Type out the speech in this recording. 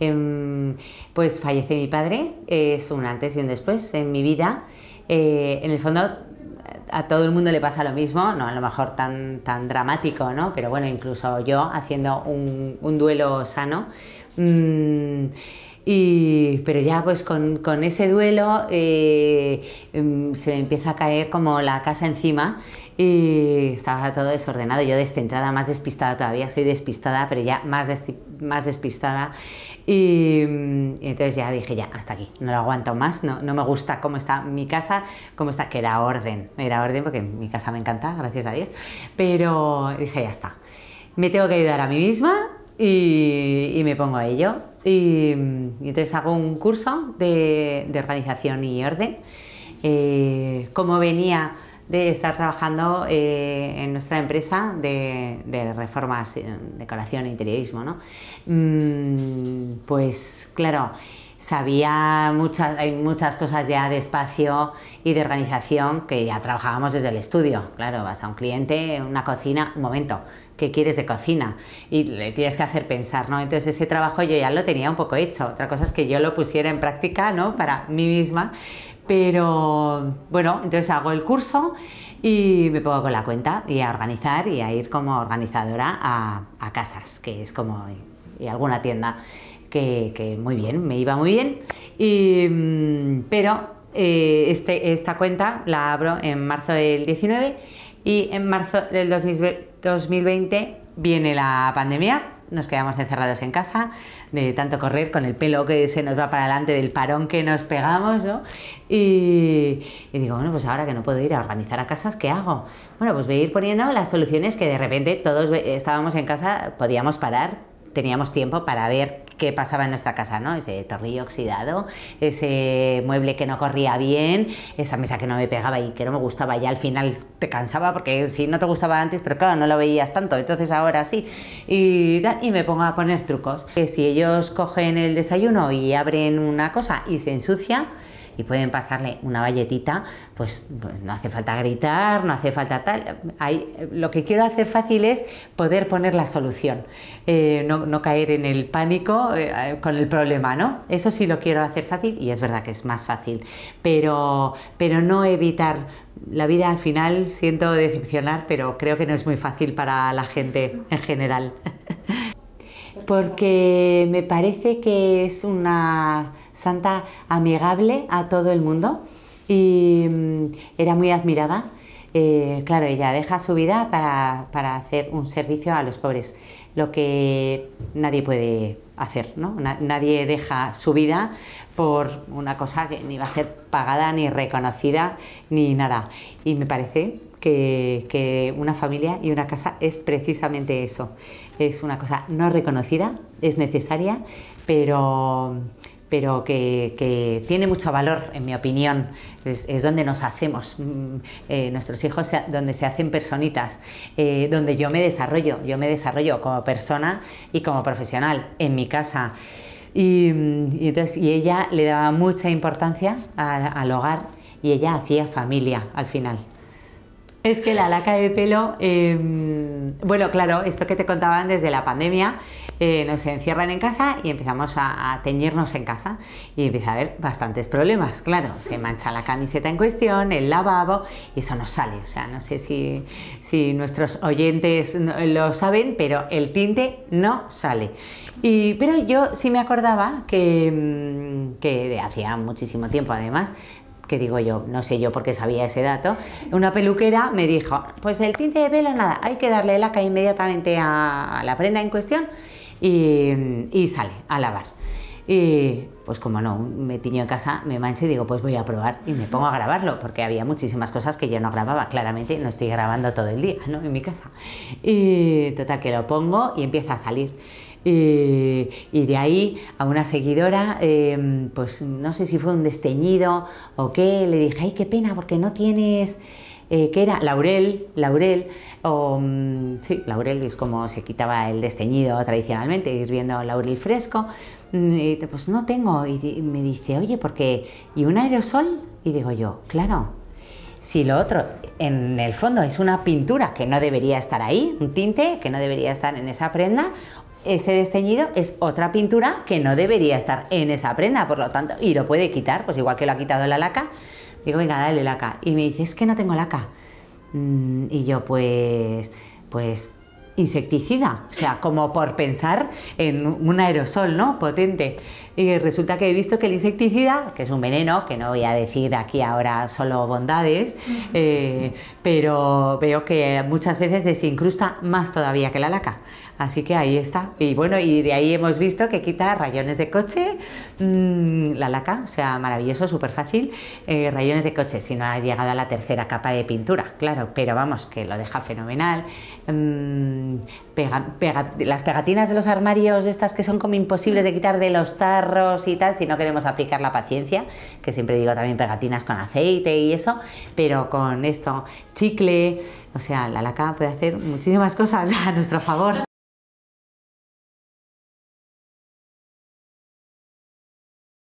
Em, pues fallece mi padre, es un antes y un después en mi vida. Eh, en el fondo a todo el mundo le pasa lo mismo, no a lo mejor tan, tan dramático, ¿no? Pero bueno, incluso yo haciendo un, duelo sano. Mm, pero ya pues con, ese duelo eh, em, se me empieza a caer como la casa encima y estaba todo desordenado. Yo descentrada, más despistada todavía, soy despistada, pero ya más, más despistada. Em, y, entonces ya dije, ya, hasta aquí, no lo aguanto más, no, no me gusta cómo está mi casa, cómo está, que era orden, era orden porque mi casa me encanta, gracias a Dios, pero dije, ya está. Me tengo que ayudar a mí misma y, me pongo a ello. Y, entonces hago un curso de, organización y orden. Eh, como venía de estar trabajando eh, en nuestra empresa de, de reformas, decoración e interiorismo, mm, pues claro sabía muchas, hay muchas cosas ya de espacio y de organización que ya trabajábamos desde el estudio. Claro, vas a un cliente, una cocina, un momento, ¿qué quieres de cocina? Y le tienes que hacer pensar, ¿no? Entonces ese trabajo yo ya lo tenía un poco hecho. Otra cosa es que yo lo pusiera en práctica, ¿no? Para mí misma. Pero bueno, entonces hago el curso y me pongo con la cuenta y a organizar y a ir como organizadora a, a casas, que es como y alguna tienda que, muy bien, me iba muy bien. Y, mm, pero eh, este, esta cuenta la abro en marzo del 19 y en marzo del 2020 viene la pandemia nos quedamos encerrados en casa, de tanto correr con el pelo que se nos va para adelante, del parón que nos pegamos, ¿no? Y, y, digo, bueno, pues ahora que no puedo ir a organizar a casas, ¿qué hago? Bueno, pues voy a ir poniendo las soluciones que de repente todos estábamos en casa, podíamos parar, teníamos tiempo para ver que pasaba en nuestra casa, ¿no? Ese torrillo oxidado, ese mueble que no corría bien, esa mesa que no me pegaba y que no me gustaba, ya al final te cansaba porque si no te gustaba antes, pero claro, no lo veías tanto, entonces ahora sí. Y, y me pongo a poner trucos. Que si ellos cogen el desayuno y abren una cosa y se ensucia, y pueden pasarle una valletita, pues, pues, no hace falta gritar, no hace falta tal. lo que quiero hacer fácil es poder poner la solución, eh, no, caer en el pánico eh, con el problema, ¿no? Eso sí lo quiero hacer fácil y es verdad que es más fácil, pero, pero no evitar. La vida al final siento decepcionar, pero creo que no es muy fácil para la gente en general. Porque me parece que es una santa amigable a todo el mundo y mm, era muy admirada. Eh, claro, ella deja su vida para, hacer un servicio a los pobres, lo que nadie puede hacer, ¿no? nadie deja su vida por una cosa que ni va a ser pagada, ni reconocida, ni nada. Y me parece que, que una familia y una casa es precisamente eso. Es una cosa no reconocida, es necesaria, pero pero que, que, tiene mucho valor, en mi opinión. Es, es donde nos hacemos, mm, eh, nuestros hijos, donde se hacen personitas, eh, donde yo me desarrollo, yo me desarrollo como persona y como profesional en mi casa. Y, mm, entonces, y ella le daba mucha importancia al hogar y ella hacía familia al final. Es que la laca de pelo, em, bueno, claro, esto que te contaban desde la pandemia, eh, nos encierran en casa y empezamos a, teñirnos en casa y empieza a haber bastantes problemas, claro, se mancha la camiseta en cuestión, el lavabo, y eso nos sale, o sea, no sé si, nuestros oyentes lo saben, pero el tinte no sale. Y, pero yo sí me acordaba que, em, que hacía muchísimo tiempo además que digo yo, no sé yo porque sabía ese dato, una peluquera me dijo, pues el tinte de pelo nada, hay que darle laca inmediatamente a la prenda en cuestión y, sale a lavar. Y pues como no, me tiño en casa, me mancho y digo, pues voy a probar y me pongo a grabarlo, porque había muchísimas cosas que yo no grababa, claramente no estoy grabando todo el día, En mi casa. Y total que lo pongo y empieza a salir. Y, de ahí a una seguidora, em, pues no sé si fue un desteñido o qué, le dije, ay, qué pena, porque no tienes... Eh, ¿qué era laurel, laurel, o mm, sí, laurel es como se quitaba el desteñido tradicionalmente, ir viendo laurel fresco, mm, pues no tengo, y me dice, oye, porque, ¿y un aerosol? Y digo yo, claro, si lo otro, en el fondo, es una pintura que no debería estar ahí, un tinte que no debería estar en esa prenda, ese desteñido es otra pintura que no debería estar en esa prenda, por lo tanto, y lo puede quitar, pues igual que lo ha quitado la laca, digo, venga, dale laca. Y me dice, es que no tengo laca. Mm, y yo, pues, pues, insecticida, o sea, como por pensar en un aerosol, ¿no? Potente. Y resulta que he visto que el insecticida, que es un veneno, que no voy a decir aquí ahora solo bondades, eh, pero veo que muchas veces desincrusta más todavía que la laca. Así que ahí está. Y bueno, y de ahí hemos visto que quita rayones de coche, mm, la laca, o sea, maravilloso, súper fácil. Eh, rayones de coche, si no ha llegado a la tercera capa de pintura, claro, pero vamos, que lo deja fenomenal. Mm, las pegatinas de los armarios, estas que son como imposibles de quitar de los tarros y tal, si no queremos aplicar la paciencia, que siempre digo también pegatinas con aceite y eso, pero con esto, chicle, o sea, la laca puede hacer muchísimas cosas a nuestro favor.